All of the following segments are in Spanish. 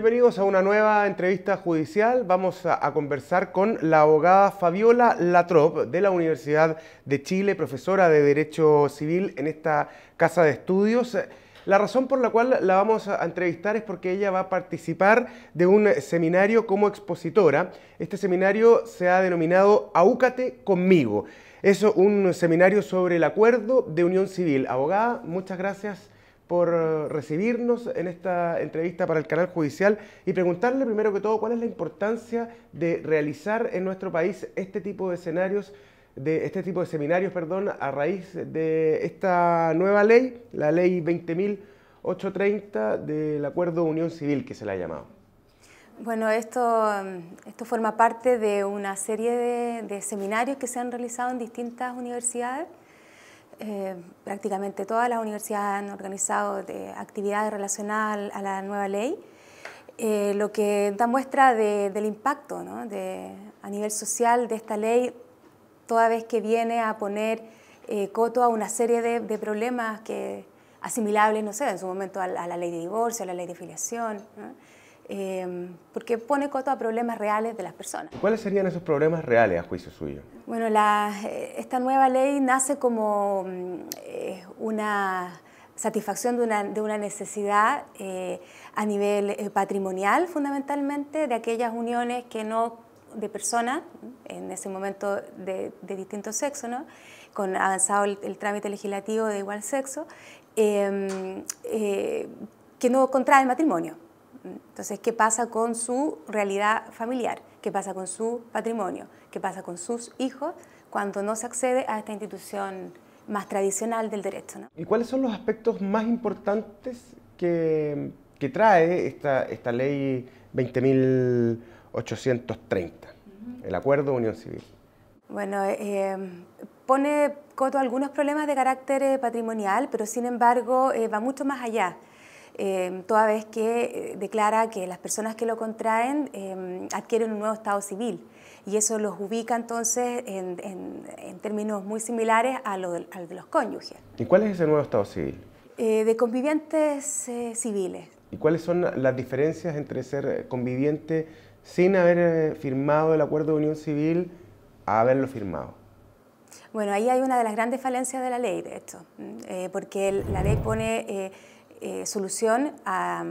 Bienvenidos a una nueva entrevista judicial. Vamos a, conversar con la abogada Fabiola Latrop de la Universidad de Chile, profesora de Derecho Civil en esta casa de estudios. La razón por la cual la vamos a entrevistar es porque ella va a participar de un seminario como expositora. Este seminario se ha denominado Aúcate conmigo. Es un seminario sobre el acuerdo de unión civil. Abogada, muchas gracias por recibirnos en esta entrevista para el canal judicial y preguntarle primero que todo cuál es la importancia de realizar en nuestro país este tipo de escenarios de este tipo de seminarios, perdón, a raíz de esta nueva ley, la ley 20.830 del Acuerdo Unión Civil que se la ha llamado. Bueno, esto, esto forma parte de una serie de seminarios que se han realizado en distintas universidades eh, prácticamente todas las universidades han organizado eh, actividades relacionadas a la nueva ley, eh, lo que da muestra del impacto a nivel social de esta ley, toda vez que viene a poner coto a una serie de, problemas que asimilables, no sé, en su momento a, la ley de divorcio, a la ley de filiación. Em, porque pone coto a problemas reales de las personas. ¿Cuáles serían esos problemas reales a juicio suyo? Bueno, eh, esta nueva ley nace como mm, eh, una satisfacción de una, necesidad eh, a nivel patrimonial fundamentalmente de aquellas uniones que no de personas, mm, en ese momento de, distinto sexo, ¿no? con avanzado el, trámite legislativo de igual sexo, em, que no contrae matrimonio. Entonces, ¿qué pasa con su realidad familiar? ¿Qué pasa con su patrimonio? ¿Qué pasa con sus hijos cuando no se accede a esta institución más tradicional del derecho? ¿Y cuáles son los aspectos más importantes que, trae esta, ley 20.830, el Acuerdo Unión Civil? Bueno, eh, pone coto algunos problemas de carácter eh, patrimonial, pero sin embargo eh, va mucho más allá. Em, toda vez que eh, declara que las personas que lo contraen em, adquieren un nuevo estado civil y eso los ubica entonces en, términos muy similares a lo de, al de los cónyuges. ¿Y cuál es ese nuevo estado civil? Eh, de convivientes eh, civiles. ¿Y cuáles son las diferencias entre ser conviviente sin haber firmado el acuerdo de unión civil a haberlo firmado? Bueno, ahí hay una de las grandes falencias de la ley, de hecho, porque la ley pone eh, solución mm, a,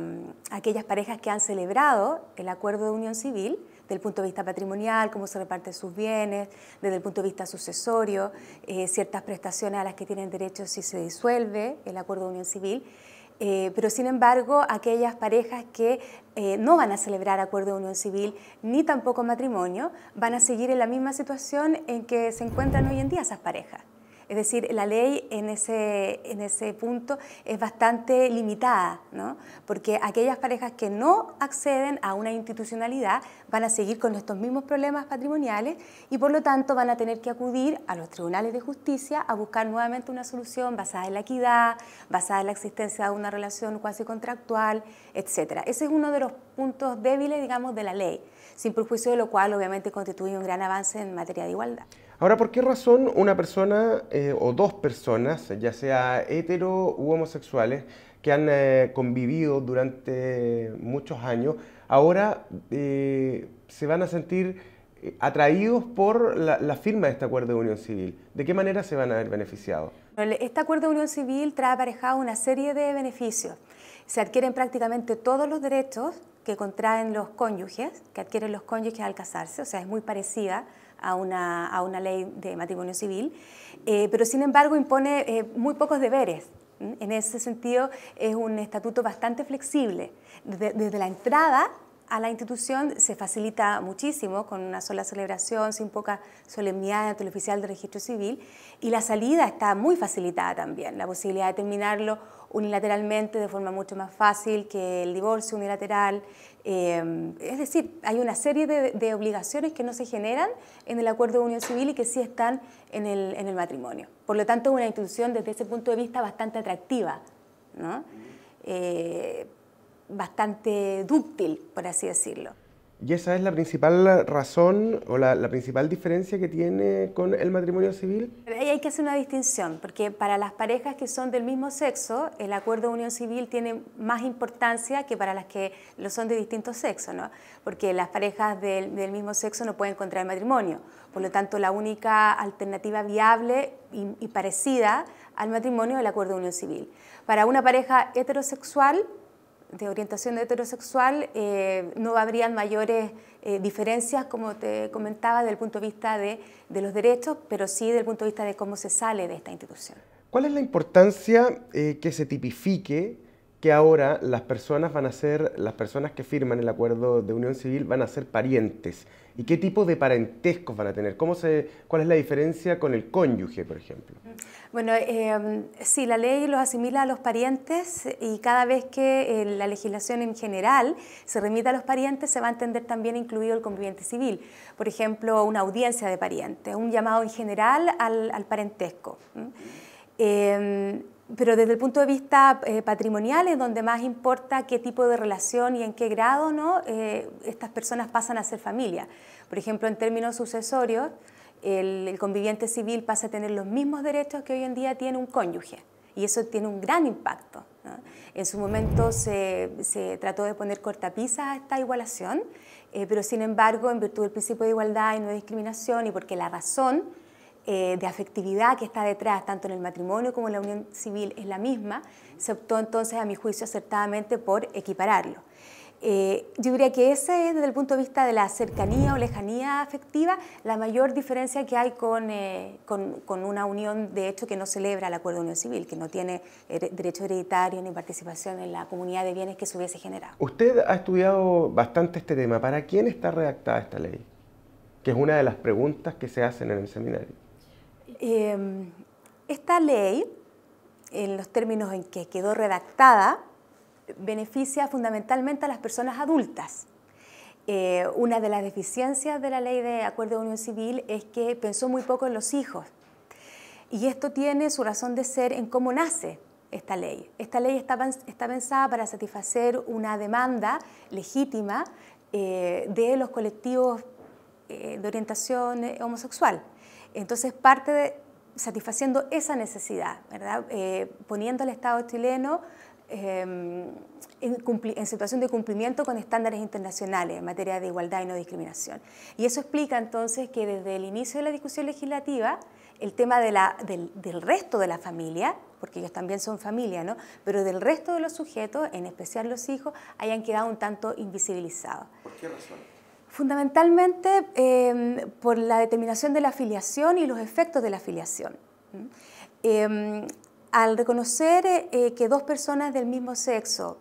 aquellas parejas que han celebrado el acuerdo de unión civil del punto de vista patrimonial, cómo se reparten sus bienes, desde el punto de vista sucesorio, eh, ciertas prestaciones a las que tienen derecho si se disuelve el acuerdo de unión civil. Eh, pero sin embargo, aquellas parejas que no van a celebrar acuerdo de unión civil ni tampoco matrimonio, van a seguir en la misma situación en que se encuentran hoy en día esas parejas. Es decir, la ley en ese, ese punto es bastante limitada, ¿no? porque aquellas parejas que no acceden a una institucionalidad van a seguir con estos mismos problemas patrimoniales y por lo tanto van a tener que acudir a los tribunales de justicia a buscar nuevamente una solución basada en la equidad, basada en la existencia de una relación cuasi contractual, etc. Ese es uno de los puntos débiles, de la ley sin perjuicio de lo cual obviamente constituye un gran avance en materia de igualdad. Ahora, ¿por qué razón una persona eh, o dos personas, ya sea hetero u homosexuales, que han eh, convivido durante muchos años, ahora eh, se van a sentir atraídos por la, la firma de este acuerdo de unión civil? ¿De qué manera se van a ver beneficiados? Este acuerdo de unión civil trae aparejado una serie de beneficios. Se adquieren prácticamente todos los derechos que contraen los cónyuges, que adquieren los cónyuges al casarse, o sea, es muy parecida a una, a una ley de matrimonio civil, eh, pero sin embargo impone eh, muy pocos deberes. En ese sentido, es un estatuto bastante flexible. desde, desde la entrada a la institución se facilita muchísimo con una sola celebración, sin poca solemnidad ante el oficial de registro civil y la salida está muy facilitada también, la posibilidad de terminarlo unilateralmente de forma mucho más fácil que el divorcio unilateral. Eh, es decir, hay una serie de, obligaciones que no se generan en el acuerdo de unión civil y que sí están en el, en el matrimonio. Por lo tanto, es una institución desde ese punto de vista bastante atractiva, eh, bastante dúctil, por así decirlo. Y esa es la principal razón o la, principal diferencia que tiene con el matrimonio civil. hay que hacer una distinción, porque para las parejas que son del mismo sexo, el acuerdo de unión civil tiene más importancia que para las que lo son de distinto sexo, ¿no? Porque las parejas del, mismo sexo no pueden contraer matrimonio. Por lo tanto, la única alternativa viable y, y parecida al matrimonio es el acuerdo de unión civil. Para una pareja heterosexual, de orientación heterosexual eh, no habrían mayores eh, diferencias, como te comentaba, desde el punto de vista de, los derechos, pero sí desde el punto de vista de cómo se sale de esta institución. ¿Cuál es la importancia eh, que se tipifique que ahora las personas van a ser, las personas que firman el acuerdo de unión civil van a ser parientes. ¿Y qué tipo de parentescos van a tener? ¿Cómo se, ¿Cuál es la diferencia con el cónyuge, por ejemplo? Bueno, eh, sí, la ley los asimila a los parientes y cada vez que eh, la legislación en general se remita a los parientes se va a entender también incluido el conviviente civil. Por ejemplo, una audiencia de parientes, un llamado en general al, parentesco pero desde el punto de vista eh, patrimonial es donde más importa qué tipo de relación y en qué grado eh, estas personas pasan a ser familia. Por ejemplo, en términos sucesorios, el, conviviente civil pasa a tener los mismos derechos que hoy en día tiene un cónyuge y eso tiene un gran impacto. En su momento se, trató de poner cortapisas a esta igualación, eh, pero sin embargo, en virtud del principio de igualdad y no discriminación y porque la razón eh, de afectividad que está detrás, tanto en el matrimonio como en la unión civil, es la misma, se optó entonces, a mi juicio, acertadamente por equipararlo. Eh, yo diría que ese es, desde el punto de vista de la cercanía o lejanía afectiva, la mayor diferencia que hay con, eh, con, una unión, de hecho, que no celebra el acuerdo de unión civil, que no tiene derecho hereditario ni participación en la comunidad de bienes que se hubiese generado. Usted ha estudiado bastante este tema. ¿Para quién está redactada esta ley? Que es una de las preguntas que se hacen en el seminario. Em, esta ley, en los términos en que quedó redactada, beneficia fundamentalmente a las personas adultas. Eh, una de las deficiencias de la ley de acuerdo de unión civil es que pensó muy poco en los hijos. Y esto tiene su razón de ser en cómo nace esta ley. Esta ley está, pensada para satisfacer una demanda legítima eh, de los colectivos eh, de orientación homosexual. Entonces parte de satisfaciendo esa necesidad, eh, poniendo al Estado chileno em, en, situación de cumplimiento con estándares internacionales en materia de igualdad y no discriminación. Y eso explica entonces que desde el inicio de la discusión legislativa, el tema del, resto de la familia, porque ellos también son familia, pero del resto de los sujetos, en especial los hijos, hayan quedado un tanto invisibilizados. ¿Por qué razón? Fundamentalmente em, por la determinación de la afiliación y los efectos de la afiliación. Em, al reconocer eh, eh, que dos personas del mismo sexo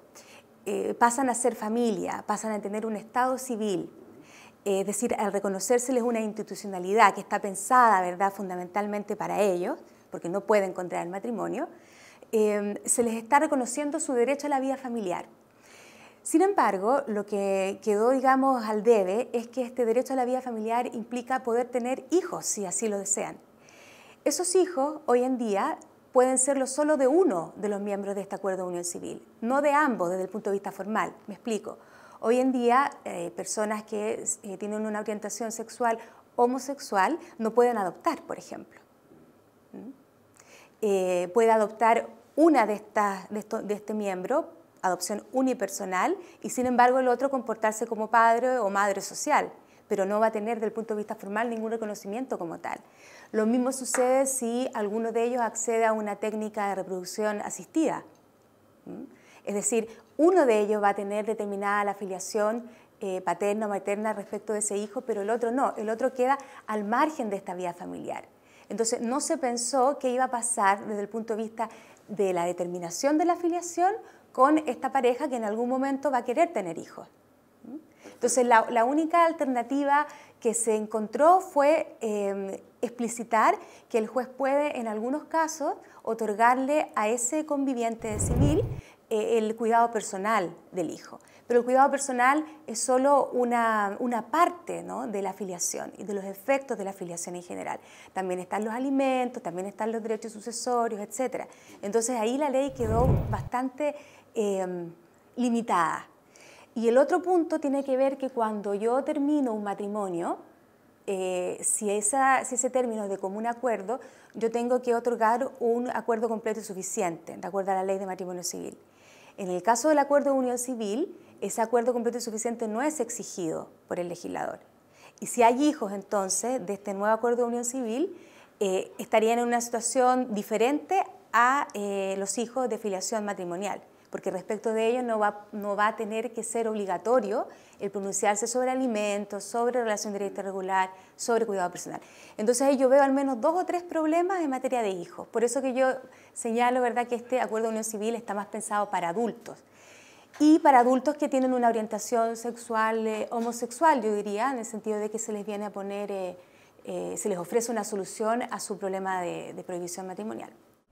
eh, pasan a ser familia, pasan a tener un estado civil, es decir, al reconocérseles una institucionalidad que está pensada ¿verdad? fundamentalmente para ellos, porque no pueden contraer matrimonio, em, se les está reconociendo su derecho a la vida familiar. Sin embargo, lo que quedó, digamos, al debe es que este derecho a la vida familiar implica poder tener hijos, si así lo desean. Esos hijos, hoy en día, pueden serlo solo de uno de los miembros de este acuerdo de unión civil, no de ambos desde el punto de vista formal. Me explico. Hoy en día, eh, personas que eh, tienen una orientación sexual homosexual no pueden adoptar, por ejemplo. ¿Mm? Eh, puede adoptar una de, estas, de este miembro adopción unipersonal y sin embargo el otro comportarse como padre o madre social, pero no va a tener del punto de vista formal ningún reconocimiento como tal. Lo mismo sucede si alguno de ellos accede a una técnica de reproducción asistida. Es decir, uno de ellos va a tener determinada la afiliación eh, paterna o materna respecto de ese hijo, pero el otro no, el otro queda al margen de esta vida familiar. Entonces, no se pensó qué iba a pasar desde el punto de vista de la determinación de la afiliación con esta pareja que en algún momento va a querer tener hijos. Entonces, la, única alternativa que se encontró fue em, explicitar que el juez puede, en algunos casos, otorgarle a ese conviviente civil eh, el cuidado personal del hijo. Pero el cuidado personal es solo una, parte ¿no? de la afiliación y de los efectos de la afiliación en general. También están los alimentos, también están los derechos sucesorios, etc. Entonces ahí la ley quedó bastante em, limitada. Y el otro punto tiene que ver que cuando yo termino un matrimonio, eh, si, esa, si, ese término es de común acuerdo, yo tengo que otorgar un acuerdo completo y suficiente, de acuerdo a la ley de matrimonio civil. En el caso del acuerdo de unión civil, ese acuerdo completo y suficiente no es exigido por el legislador. Y si hay hijos entonces de este nuevo acuerdo de unión civil, eh, estarían en una situación diferente a eh, los hijos de filiación matrimonial porque respecto de ello no va, no va a tener que ser obligatorio el pronunciarse sobre alimentos, sobre relación directa regular, sobre cuidado personal. Entonces yo veo al menos dos o tres problemas en materia de hijos. Por eso que yo señalo, ¿verdad?, que este acuerdo de unión civil está más pensado para adultos. Y para adultos que tienen una orientación sexual eh, homosexual, yo diría, en el sentido de que se les viene a poner, eh, eh, se les ofrece una solución a su problema de prohibición matrimonial.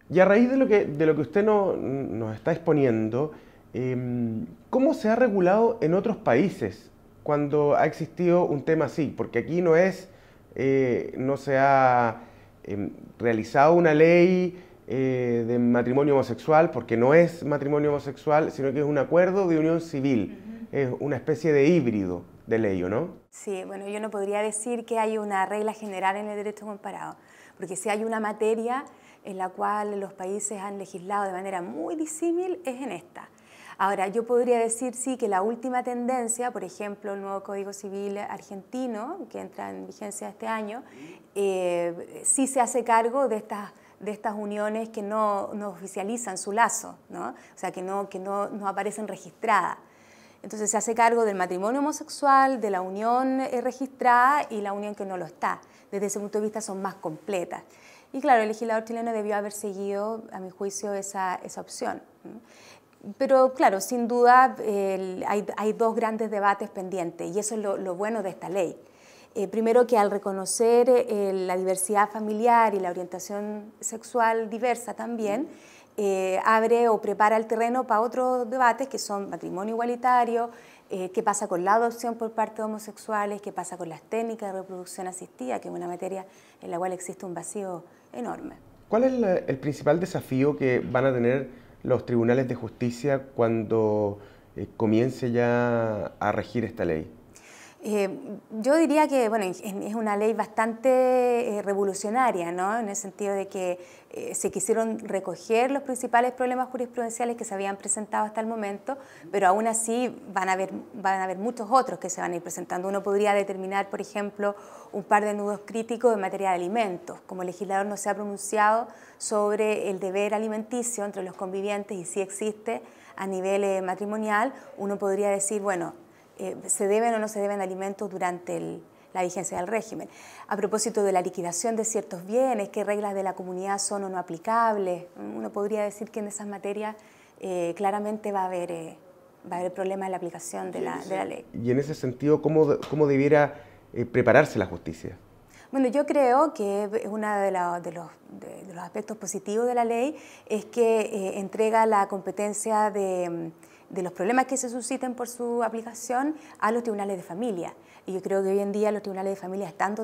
Y a raíz de lo que, de lo que usted nos está exponiendo, em, ¿cómo se ha regulado en otros países cuando ha existido un tema así? Porque aquí no es, eh, no se ha em, realizado una ley eh, de matrimonio homosexual, porque no es matrimonio homosexual, sino que es un acuerdo de unión civil, es una especie de híbrido de ley, ¿o no? Sí, bueno, yo no podría decir que hay una regla general en el derecho comparado, porque si hay una materia en la cual los países han legislado de manera muy disímil, es en esta. Ahora, yo podría decir sí que la última tendencia, por ejemplo, el nuevo Código Civil argentino, que entra en vigencia este año, eh, sí se hace cargo de estas de estas uniones que no, oficializan su lazo, ¿no? o sea, que que no, no aparecen registradas. Entonces se hace cargo del matrimonio homosexual, de la unión eh, registrada y la unión que no lo está. Desde ese punto de vista son más completas. Y claro, el legislador chileno debió haber seguido, a mi juicio, esa, opción. Pero claro, sin duda hay, dos grandes debates pendientes y eso es lo, bueno de esta ley. Eh, primero que al reconocer eh, la diversidad familiar y la orientación sexual diversa también, eh, abre o prepara el terreno para otros debates que son matrimonio igualitario, eh, qué pasa con la adopción por parte de homosexuales, qué pasa con las técnicas de reproducción asistida, que es una materia en la cual existe un vacío enorme. ¿Cuál es el principal desafío que van a tener los tribunales de justicia cuando eh, comience ya a regir esta ley? Eh, yo diría que bueno, es una ley bastante eh, revolucionaria, ¿no? en el sentido de que eh, se quisieron recoger los principales problemas jurisprudenciales que se habían presentado hasta el momento, pero aún así van a haber, van a haber muchos otros que se van a ir presentando. Uno podría determinar, por ejemplo, un par de nudos críticos en materia de alimentos. Como el legislador no se ha pronunciado sobre el deber alimenticio entre los convivientes y si existe a nivel matrimonial, uno podría decir, bueno, eh, se deben o no se deben alimentos durante la vigencia del régimen. A propósito de la liquidación de ciertos bienes, qué reglas de la comunidad son o no aplicables, uno podría decir que en esas materias eh, claramente va a haber... problemas eh, va a haber problema en la aplicación de la, ley. Y en ese sentido, ¿cómo, debiera prepararse la justicia? Bueno, yo creo que uno de, los, aspectos positivos de la ley es que entrega la competencia de de los problemas que se susciten por su aplicación a los tribunales de familia. Y yo creo que hoy en día los tribunales de familia están,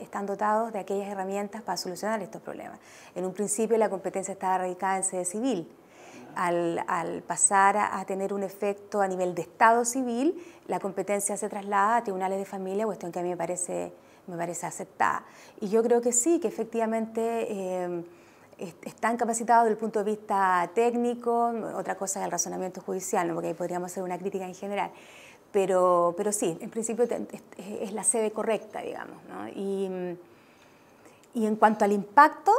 están dotados de aquellas herramientas para solucionar estos problemas. En un principio la competencia estaba radicada en sede civil. Al, pasar a, tener un efecto a nivel de Estado civil, la competencia se traslada a tribunales de familia, cuestión que a mí me parece, me parece aceptada. Y yo creo que sí, que efectivamente... Eh, están capacitados desde el punto de vista técnico, otra cosa es el razonamiento judicial, porque ahí podríamos hacer una crítica en general. Pero, pero sí, en principio es la sede correcta, digamos. Y, en cuanto al impacto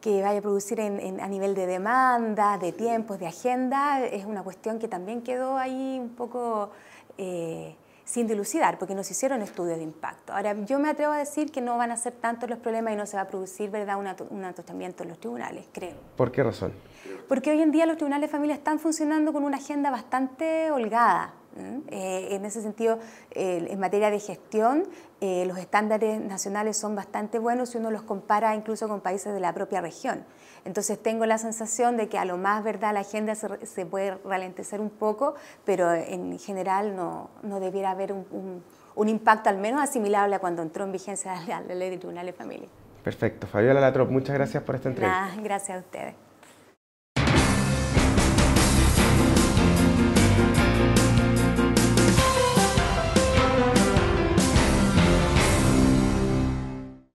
que vaya a producir a nivel de demanda, de tiempos, de agenda, es una cuestión que también quedó ahí un poco... Eh, sin dilucidar, porque no se hicieron estudios de impacto. Ahora, yo me atrevo a decir que no van a ser tantos los problemas y no se va a producir ¿verdad? un atostamiento en los tribunales, creo. ¿Por qué razón? Porque hoy en día los tribunales de familia están funcionando con una agenda bastante holgada eh, en ese sentido, en materia de gestión, eh, los estándares nacionales son bastante buenos si uno los compara incluso con países de la propia región. Entonces tengo la sensación de que a lo más verdad la agenda se, puede ralentizar un poco, pero en general no, no debiera haber un, un, impacto al menos asimilable a cuando entró en vigencia la, ley de tribunales de familia. Perfecto. Fabiola Latrop, muchas gracias por esta entrevista. gracias a ustedes.